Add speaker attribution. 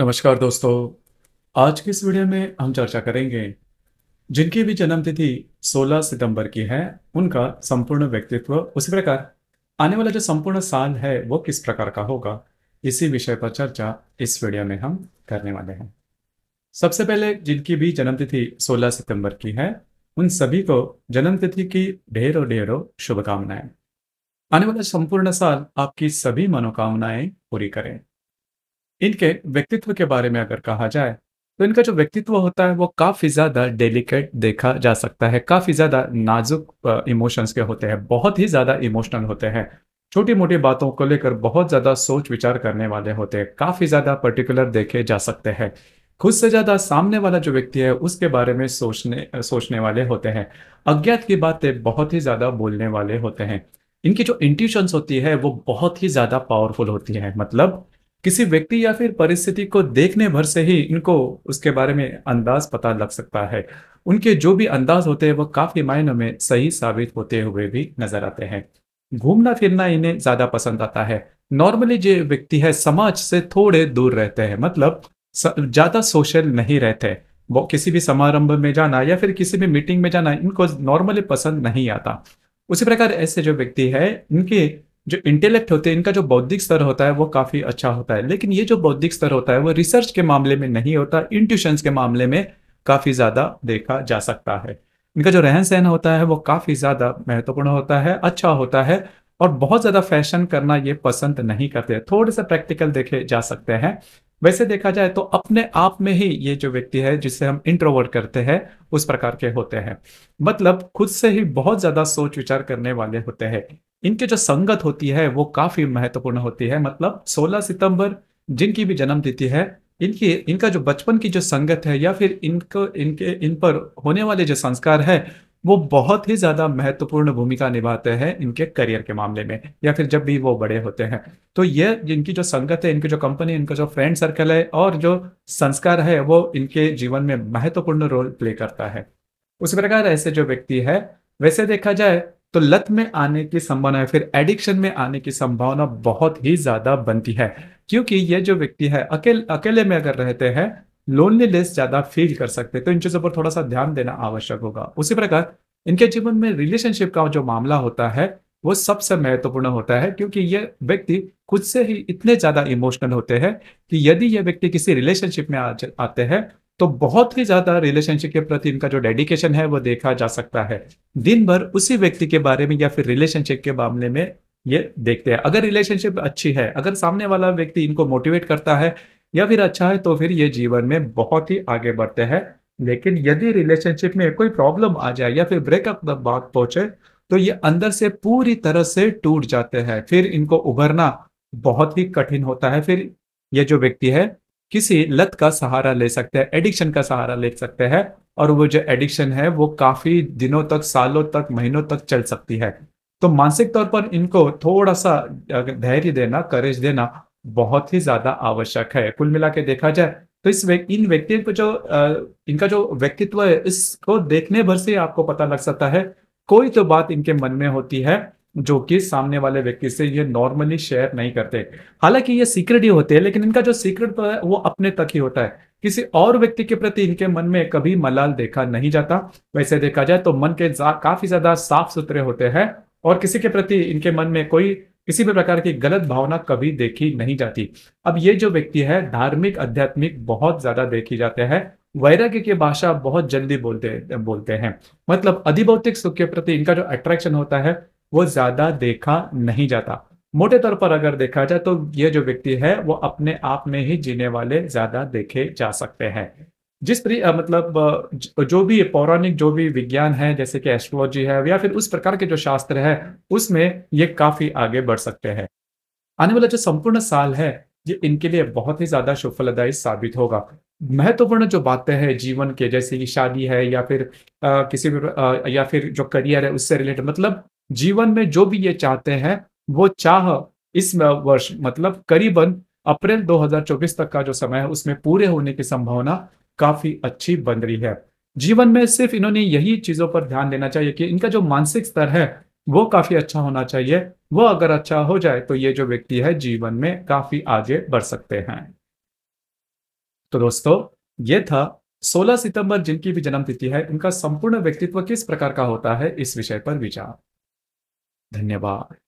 Speaker 1: नमस्कार दोस्तों आज के इस वीडियो में हम चर्चा करेंगे जिनकी भी जन्मतिथि 16 सितंबर की है उनका संपूर्ण व्यक्तित्व उसी प्रकार आने वाला जो संपूर्ण साल है वो किस प्रकार का होगा इसी विषय पर चर्चा इस वीडियो में हम करने वाले हैं सबसे पहले जिनकी भी जन्मतिथि 16 सितंबर की है उन सभी को जन्मतिथि की ढेरों ढेरों शुभकामनाएं आने वाला संपूर्ण साल आपकी सभी मनोकामनाएं पूरी करें इनके व्यक्तित्व के बारे में अगर कहा जाए तो इनका जो व्यक्तित्व होता है वो काफ़ी ज़्यादा डेलिकेट देखा जा सकता है काफ़ी ज़्यादा नाजुक इमोशंस के होते हैं बहुत ही ज़्यादा इमोशनल होते हैं छोटी मोटी बातों को लेकर बहुत ज़्यादा सोच विचार करने वाले होते हैं काफ़ी ज़्यादा पर्टिकुलर देखे जा सकते हैं खुद से ज़्यादा सामने वाला जो व्यक्ति है उसके बारे में सोचने सोचने वाले होते हैं अज्ञात की बातें बहुत ही ज़्यादा बोलने वाले होते हैं इनकी जो इंट्यूशंस होती है वो बहुत ही ज़्यादा पावरफुल होती है मतलब किसी व्यक्ति या फिर परिस्थिति को देखने भर से ही इनको उसके बारे में अंदाज पता लग सकता है उनके जो भी अंदाज होते हैं वह काफी मायनों में सही साबित होते हुए भी नजर आते हैं घूमना फिरना इन्हें ज्यादा पसंद आता है नॉर्मली जो व्यक्ति है समाज से थोड़े दूर रहते हैं मतलब ज्यादा सोशल नहीं रहते वो किसी भी समारंभ में जाना या फिर किसी भी मीटिंग में जाना इनको नॉर्मली पसंद नहीं आता उसी प्रकार ऐसे जो व्यक्ति है इनके जो इंटेलेक्ट होते हैं इनका जो बौद्धिक स्तर होता है वो काफ़ी अच्छा होता है लेकिन ये जो बौद्धिक स्तर होता है वो रिसर्च के मामले में नहीं होता इंट्यूशन के मामले में काफ़ी ज़्यादा देखा जा सकता है इनका जो रहन सहन होता है वो काफ़ी ज़्यादा महत्वपूर्ण होता है अच्छा होता है और बहुत ज़्यादा फैशन करना ये पसंद नहीं करते थोड़े से प्रैक्टिकल देखे जा सकते हैं वैसे देखा जाए तो अपने आप में ही ये जो व्यक्ति है जिसे हम इंट्रोवर्ट करते हैं उस प्रकार के होते हैं मतलब खुद से ही बहुत ज़्यादा सोच विचार करने वाले होते हैं इनके जो संगत होती है वो काफी महत्वपूर्ण होती है मतलब 16 सितंबर जिनकी भी जन्म तिथि है इनकी इनका जो बचपन की जो संगत है या फिर इनको इनके इन पर होने वाले जो संस्कार है वो बहुत ही ज़्यादा महत्वपूर्ण भूमिका निभाते हैं इनके करियर के मामले में या फिर जब भी वो बड़े होते हैं तो ये इनकी जो संगत है इनकी जो कंपनी इनका जो फ्रेंड सर्कल है और जो संस्कार है वो इनके जीवन में महत्वपूर्ण रोल प्ले करता है उस प्रकार ऐसे जो व्यक्ति है वैसे देखा जाए तो लत में आने की संभावना फिर एडिक्शन में आने की संभावना बहुत ही ज्यादा बनती है क्योंकि ये जो व्यक्ति है अकेले अकेले में अगर रहते हैं लोनलीनेस ज्यादा फील कर सकते हैं तो इन चीजों पर थोड़ा सा ध्यान देना आवश्यक होगा उसी प्रकार इनके जीवन में रिलेशनशिप का जो मामला होता है वो सबसे महत्वपूर्ण होता है क्योंकि ये व्यक्ति खुद से ही इतने ज्यादा इमोशनल होते हैं कि यदि ये व्यक्ति किसी रिलेशनशिप में आ, आते हैं तो बहुत ही ज्यादा रिलेशनशिप के प्रति इनका जो डेडिकेशन है वो देखा जा सकता है दिन भर उसी व्यक्ति के बारे में या फिर रिलेशनशिप के मामले में ये देखते हैं अगर रिलेशनशिप अच्छी है अगर सामने वाला व्यक्ति इनको मोटिवेट करता है या फिर अच्छा है तो फिर ये जीवन में बहुत ही आगे बढ़ते हैं लेकिन यदि रिलेशनशिप में कोई प्रॉब्लम आ जाए या फिर ब्रेकअप तक बात पहुंचे तो ये अंदर से पूरी तरह से टूट जाते हैं फिर इनको उभरना बहुत ही कठिन होता है फिर ये जो व्यक्ति है किसी लत का सहारा ले सकते हैं एडिक्शन का सहारा ले सकते हैं और वो जो एडिक्शन है वो काफी दिनों तक सालों तक महीनों तक चल सकती है तो मानसिक तौर पर इनको थोड़ा सा धैर्य देना करेज देना बहुत ही ज्यादा आवश्यक है कुल मिला के देखा जाए तो इस वेक, इन व्यक्तियों को जो इनका जो व्यक्तित्व है इसको देखने भर से आपको पता लग सकता है कोई तो बात इनके मन में होती है जो कि सामने वाले व्यक्ति से ये नॉर्मली शेयर नहीं करते हालांकि ये सीक्रेट ही होते हैं लेकिन इनका जो सीक्रेट तो है वो अपने तक ही होता है किसी और व्यक्ति के प्रति इनके मन में कभी मलाल देखा नहीं जाता वैसे देखा जाए तो मन के काफी ज्यादा साफ सुथरे होते हैं और किसी के प्रति इनके मन में कोई किसी भी प्रकार की गलत भावना कभी देखी नहीं जाती अब ये जो व्यक्ति है धार्मिक अध्यात्मिक बहुत ज्यादा देखी जाते हैं वैराग्य की भाषा बहुत जल्दी बोलते बोलते हैं मतलब अधिभौतिक सुख के प्रति इनका जो अट्रैक्शन होता है वो ज्यादा देखा नहीं जाता मोटे तौर पर अगर देखा जाए तो ये जो व्यक्ति है वो अपने आप में ही जीने वाले ज्यादा देखे जा सकते हैं जिस तरी मतलब जो भी पौराणिक जो भी विज्ञान है जैसे कि एस्ट्रोलॉजी है या फिर उस प्रकार के जो शास्त्र है उसमें ये काफी आगे बढ़ सकते हैं आने वाला जो संपूर्ण साल है ये इनके लिए बहुत ही ज्यादा सुफलदायी साबित होगा महत्वपूर्ण जो बातें हैं जीवन के जैसे कि शादी है या फिर आ, किसी भी आ, या फिर जो करियर है उससे रिलेटेड मतलब जीवन में जो भी ये चाहते हैं वो चाह इस वर्ष मतलब करीबन अप्रैल 2024 तक का जो समय है उसमें पूरे होने की संभावना काफी अच्छी बन रही है जीवन में सिर्फ इन्होंने यही चीजों पर ध्यान देना चाहिए कि इनका जो मानसिक स्तर है वो काफी अच्छा होना चाहिए वो अगर अच्छा हो जाए तो ये जो व्यक्ति है जीवन में काफी आगे बढ़ सकते हैं तो दोस्तों ये था 16 सितंबर जिनकी भी जन्म तिथि है उनका संपूर्ण व्यक्तित्व किस प्रकार का होता है इस विषय पर विचार धन्यवाद